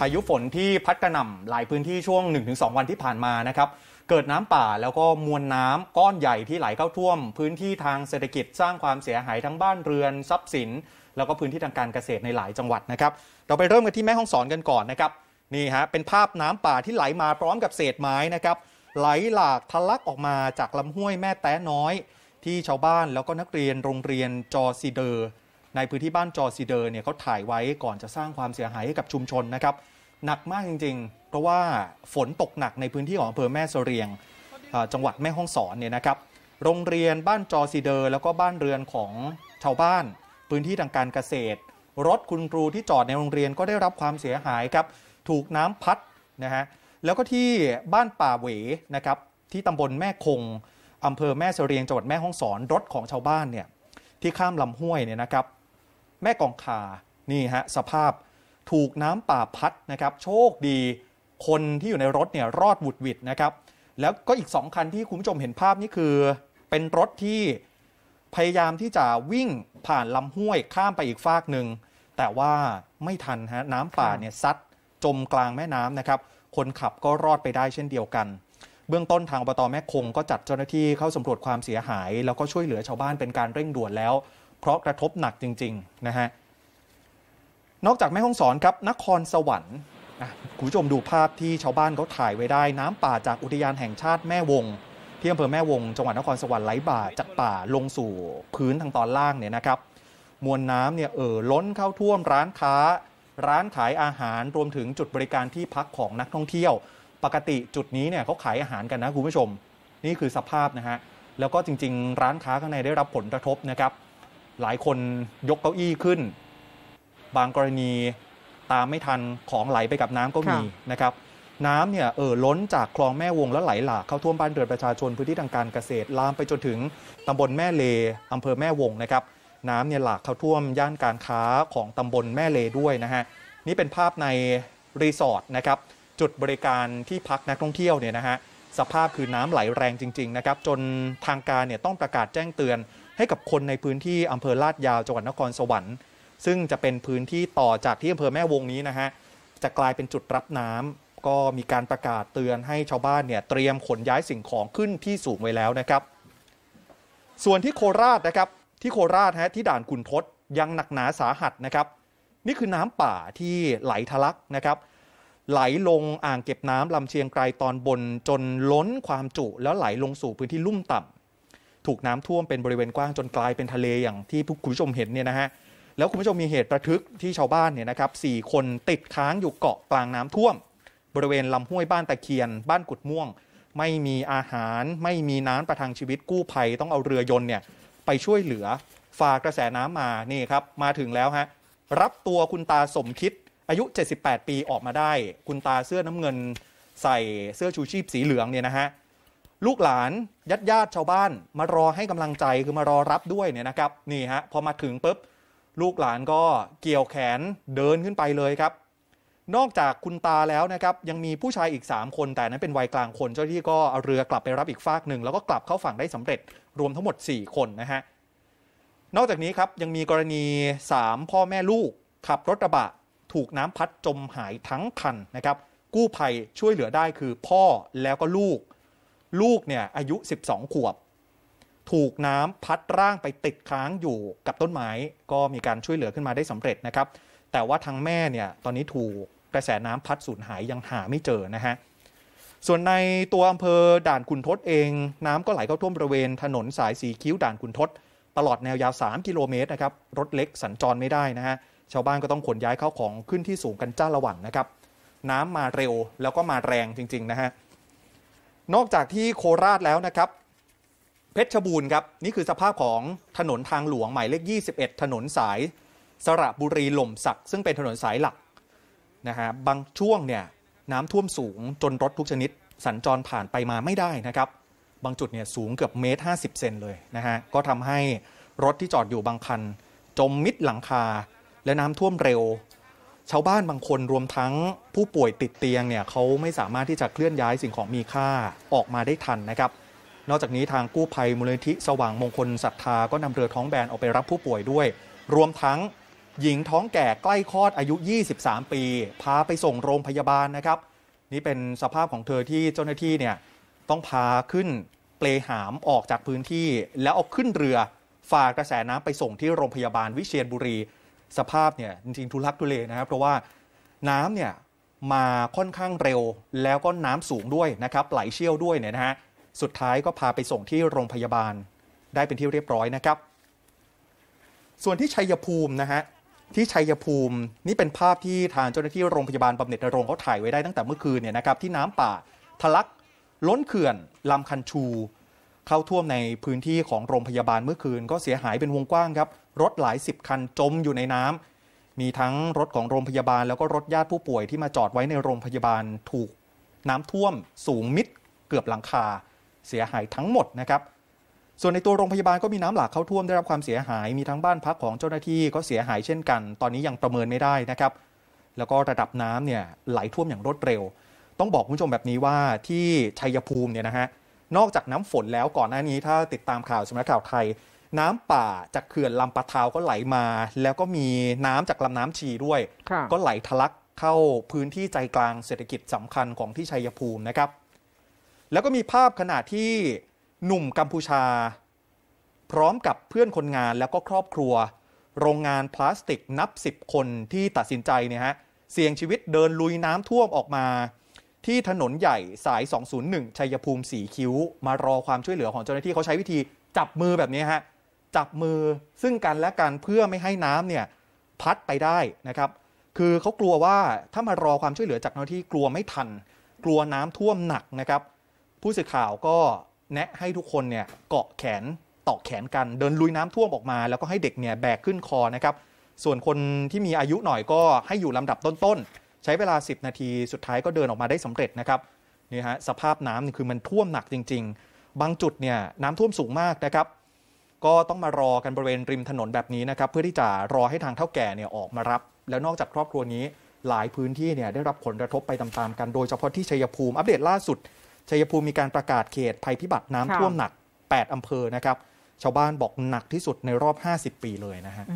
พายุฝนที่พัดกระหน่ำหลายพื้นที่ช่วง 1-2 วันที่ผ่านมานะครับเกิดน้ำป่าแล้วก็มวลน้ำก้อนใหญ่ที่ไหลเข้าท่วม พื้นที่ทางเศรษฐกิจสร้างความเสียหายทั้งบ้านเรือนทรัพย์สิน แล้วก็พื้นที่ทางการเกษตรในหลายจังหวัดนะครับเราไปเริ่มกันที่แม่ห้องสอนกันก่อนนะครับนี่ฮะเป็นภาพน้ำป่าที่ไหลมาพร้อมกับเศษไม้นะครับไหลหลากทะลักออกมาจากลำห้วยแม่แต้น้อยที่ชาวบ้านแล้วก็นักเรียนโรงเรียนจอซีเดอร์ในพื้นที่บ้านจอซีเดอร์เนี่ยเขาถ่ายไว้ก่อนจะสร้างความเสียหายให้กับชุมชนนะครับ หนักมากจริงๆ เพราะว่าฝนตกหนักในพื้นที่ของอำเภอแม่เสรียงจังหวัดแม่ฮ่องสอนเนี่ยนะครับ โรงเรียนบ้านจอซีเดอร์แล้วก็บ้านเรือนของชาวบ้านพื้นที่ทางการเกษตร รถคุณครูที่จอดในโรงเรียนก็ได้รับความเสียหายครับถูกน้ำพัดนะฮะแล้วก็ที่บ้านป่าเหวนะครับ ที่ตำบลแม่คงอำเภอแม่เสรียงจังหวัดแม่ฮ่องสอนรถของชาวบ้านเนี่ยที่ข้ามลำห้วยเนี่ยนะครับแม่กองคานี่ฮะสภาพถูกน้ำป่าพัดนะครับโชคดีคนที่อยู่ในรถเนี่ยรอดหวุดหวิดนะครับแล้วก็อีกสองคันที่คุณผู้ชมเห็นภาพนี่คือ เป็นรถที่พยายามที่จะวิ่งผ่านลำห้วยข้ามไปอีกฟากหนึ่ง แต่ว่าไม่ทันฮะน้ำป่าเนี่ยซัดจมกลางแม่น้ำนะครับคนขับก็รอดไปได้เช่นเดียวกัน เบื้องต้นทางอบตแม่คงก็จัดเจ้าหน้าที่เข้าสำรวจความเสียหาย แล้วก็ช่วยเหลือชาวบ้านเป็นการเร่งด่วนแล้วเพราะกระทบหนักจริงๆนะฮะ นอกจากแม่ฮ่องสอนครับนครสวรรค์คุณผู้ชมดูภาพที่ชาวบ้านเขาถ่ายไว้ได้น้ำป่าจากอุทยานแห่งชาติแม่วงที่อำเภอแม่วงจังหวัดนครสวรรค์ไหลบ่าจากป่าลงสู่พื้นทางตอนล่างเนี่ยนะครับ มวลน้ำเนี่ยเอ่อล้นเข้าท่วมร้านค้า ร้านขายอาหารรวมถึงจุดบริการที่พักของนักท่องเที่ยว ปกติจุดนี้เนี่ยเขาขายอาหารกันนะคุณผู้ชม นี่คือสภาพนะฮะแล้วก็จริงๆ ร้านค้าข้างในได้รับผลกระทบนะครับหลายคนยกเก้าอี้ขึ้น บางกรณีตามไม่ทันของไหลไปกับน้ำก็มีนะครับน้ำเนี่ยเอ่อล้นจากคลองแม่วงแล้วไหลหลาก เข้าท่วมบ้านเรือนประชาชนพื้นที่ทางการเกษตร ลามไปจนถึงตำบลแม่เลอำเภอแม่วงนะครับน้ำเนี่ยหลากเข้าท่วมย่านการค้าของตำบลแม่เลด้วยนะฮะนี่เป็นภาพในรีสอร์ทนะครับจุดบริการที่พักนักท่องเที่ยวเนี่ยนะฮะสภาพคือน้ำไหลแรงจริงๆนะครับจนทางการเนี่ยต้องประกาศแจ้งเตือนให้กับคนในพื้นที่อำเภอลาดยาวจังหวัดนครสวรรค์ ซึ่งจะเป็นพื้นที่ต่อจากที่อำเภอแม่วงนี้นะฮะจะกลายเป็นจุดรับน้ำ ก็มีการประกาศเตือนให้ชาวบ้านเนี่ยเตรียมขนย้ายสิ่งของขึ้นที่สูงไว้แล้วนะครับ ส่วนที่โคราชนะครับที่โคราชฮะที่ด่านขุนทศยังหนักหนาสาหัสนะครับ นี่คือน้ำป่าที่ไหลทะลักนะครับ ไหลลงอ่างเก็บน้ำลำเชียงไกรตอนบนจนล้นความจุ แล้วไหลลงสู่พื้นที่ลุ่มต่ำถูกน้ำท่วมเป็นบริเวณกว้างจนกลายเป็นทะเลอย่างที่คุณผู้ชมเห็นเนี่ยนะฮะ แล้วคุณผู้ชมมีเหตุประทึกที่ชาวบ้านเนี่ยนะครับสคนติดค้างอยู่เกาะกลางน้ำท่วม บริเวณลำห้วยบ้านตะเคียนบ้านกุดม่วง ไม่มีอาหารไม่มีน้ำประทังชีวิตกู้ภัยต้องเอาเรือยนต์เนี่ยไปช่วยเหลือฝากระแสน้ำมานี่ครับมาถึงแล้วฮะรับตัวคุณตาสมคิดอายุ 78 ปีออกมาได้ คุณตาเสื้อน้ำเงินใส่เสื้อชูชีพสีเหลืองเนี่ยนะฮะลูกหลานญาติญาติชาวบ้าน มารอให้กำลังใจ คือมารอรับด้วยเนี่ยนะครับนี่ฮะพอมาถึงปุ๊บลูกหลานก็เกี่ยวแขนเดินขึ้นไปเลยครับนอกจากคุณตาแล้วนะครับยังมีผู้ชายอีก 3 คน แต่นั้นเป็นวัยกลางคนเจ้าที่ก็เอาเรือกลับไปรับอีกฟากหนึ่งแล้วก็กลับเข้าฝั่งได้สำเร็จ รวมทั้งหมด 4 คนนะฮะนอกจากนี้ครับยังมีกรณี 3 พ่อแม่ลูก ขับรถกระบะ ถูกน้ำพัดจมหายทั้งคันนะครับกู้ภัยช่วยเหลือได้คือพ่อแล้วก็ลูกลูกเนี่ยอายุ 12 ขวบ ถูกน้ำพัดร่างไปติดค้างอยู่กับต้นไม้ก็มีการช่วยเหลือขึ้นมาได้สำเร็จนะครับ แต่ว่าทางแม่เนี่ยตอนนี้ถูกกระแสน้ำพัดสูญหายยังหาไม่เจอนะฮะส่วนในตัวอำเภอด่านขุนทดเอง น้ำก็ไหลเข้าท่วมบริเวณถนนสายสีคิ้วด่านขุนทดตลอดแนวยาว 3 กิโลเมตรนะครับรถเล็กสัญจรไม่ได้นะฮะชาวบ้านก็ต้องขนย้ายเข้าของขึ้นที่สูงกันจ้าละวันนะครับ น้ำมาเร็วแล้วก็มาแรงจริงๆนะฮะนอกจากที่โคราชแล้วนะครับเพชรบูรณ์ครับนี่คือสภาพของถนนทางหลวงหมายเลข 21 ถนนสายสระบุรีหล่มสัก ซึ่งเป็นถนนสายหลักนะฮะบางช่วงเนี่ยน้ำท่วมสูงจนรถทุกชนิด สัญจรผ่านไปมาไม่ได้นะครับบางจุดเนี่ยสูงเกือบเมตร 50 เซนเลยนะฮะก็ทำให้รถที่จอดอยู่บางคัน จมมิดหลังคาและน้ำท่วมเร็วชาวบ้านบางคนรวมทั้งผู้ป่วยติดเตียงเนี่ยเขาไม่สามารถที่จะเคลื่อนย้ายสิ่งของมีค่าออกมาได้ทันนะครับ นอกจากนี้ทางกู้ภัยมูลนิธิ สว่างมงคลศรัทธาก็นำเรือท้องแบนออกไปรับผู้ป่วยด้วย รวมทั้งหญิงท้องแก่ใกล้คลอดอายุ 23 ปี พาไปส่งโรงพยาบาลนะครับ นี่เป็นสภาพของเธอที่เจ้าหน้าที่เนี่ยต้องพาขึ้นเปลหามออกจากพื้นที่ แล้วเอาขึ้นเรือฝากระแสน้ำไปส่งที่โรงพยาบาลวิเชียรบุรีสภาพเนี่ยจริงๆทุลักทุเลนะครับ เพราะว่าน้ำเนี่ยมาค่อนข้างเร็วแล้วก็น้ำสูงด้วยนะครับไหลเชี่ยวด้วยเนี่ยนะฮะสุดท้ายก็พาไปส่งที่โรงพยาบาลได้เป็นที่เรียบร้อยนะครับ ส่วนที่ชัยภูมินะฮะที่ชัยภูมินี่เป็นภาพที่ทางเจ้าหน้าที่โรงพยาบาลบำเหน็จนรงเขาถ่ายไว้ได้ตั้งแต่เมื่อคืนเนี่ยนะครับที่น้ำป่าทะลักล้นเขื่อนลำคันชู เข้าท่วมในพื้นที่ของโรงพยาบาลเมื่อคืนก็เสียหายเป็นวงกว้างครับรถหลายสิบคันจมอยู่ในน้ำ มีทั้งรถของโรงพยาบาลแล้วก็รถญาติผู้ป่วยที่มาจอดไว้ในโรงพยาบาลถูกน้ำท่วมสูงมิดเกือบหลังคา เสียหายทั้งหมดนะครับ ส่วนในตัวโรงพยาบาลก็มีน้ำหลากเข้าท่วมได้รับความเสียหายมีทั้งบ้านพักของเจ้าหน้าที่ก็เสียหายเช่นกัน ตอนนี้ยังประเมินไม่ได้นะครับ แล้วก็ระดับน้ำเนี่ยไหลท่วมอย่างรวดเร็ว ต้องบอกคุณผู้ชมแบบนี้ว่าที่ชัยภูมิเนี่ยนะฮะนอกจากน้ำฝนแล้วก่อนหน้านี้ถ้าติดตามข่าวสำนักข่าวไทยน้ำป่า จากเขื่อนลำปะทาวก็ไหลมา แล้วก็มีน้ำจากลำน้ำชีด้วย ก็ไหลทะลักเข้าพื้นที่ใจกลางเศรษฐกิจสำคัญของที่ชัยภูมินะครับ แล้วก็มีภาพขณะที่หนุ่มกัมพูชา พร้อมกับเพื่อนคนงานแล้วก็ครอบครัว โรงงานพลาสติกนับ 10 คนที่ตัดสินใจเนี่ยฮะเสี่ยงชีวิตเดินลุยน้ำท่วมออกมา ที่ถนนใหญ่สาย 201 ชัยภูมิสีคิ้ว มารอความช่วยเหลือของเจ้าหน้าที่เขาใช้วิธี จับมือแบบนี้ฮะจับมือซึ่งกันและกัน เพื่อไม่ให้น้ำเนี่ยพัดไปได้นะครับ คือเขากลัวว่าถ้ามารอความช่วยเหลือจากเจ้าหน้าที่กลัวไม่ทัน กลัวน้ำท่วมหนักนะครับ ผู้สื่อข่าวก็แนะให้ทุกคนเนี่ยเกาะแขนตอกแขนกันเดินลุยน้ำท่วมออกมา แล้วก็ให้เด็กเนี่ยแบกขึ้นคอนะครับส่วนคนที่มีอายุหน่อยก็ให้อยู่ลำดับต้นๆ ใช้เวลา 10 นาทีสุดท้ายก็เดินออกมาได้สำเร็จนะครับนี่ฮะสภาพน้ำนี่คือมันท่วมหนักจริง ๆ บางจุดเนี่ยน้ำท่วมสูงมากนะครับก็ต้องมารอกันบริเวณริมถนนแบบนี้นะครับ เพื่อที่จะรอให้ทางเท่าแก่เนี่ยออกมารับ แล้วนอกจากครอบครัวนี้หลายพื้นที่เนี่ยได้รับผลกระทบไปตามๆกัน โดยเฉพาะที่ชัยภูมิอัปเดตล่าสุด ชัยภูมิมีการประกาศเขตภัยพิบัติน้ำท่วมหนัก 8 อำเภอ นะครับชาวบ้านบอกหนักที่สุดในรอบ 50 ปีเลยนะฮะ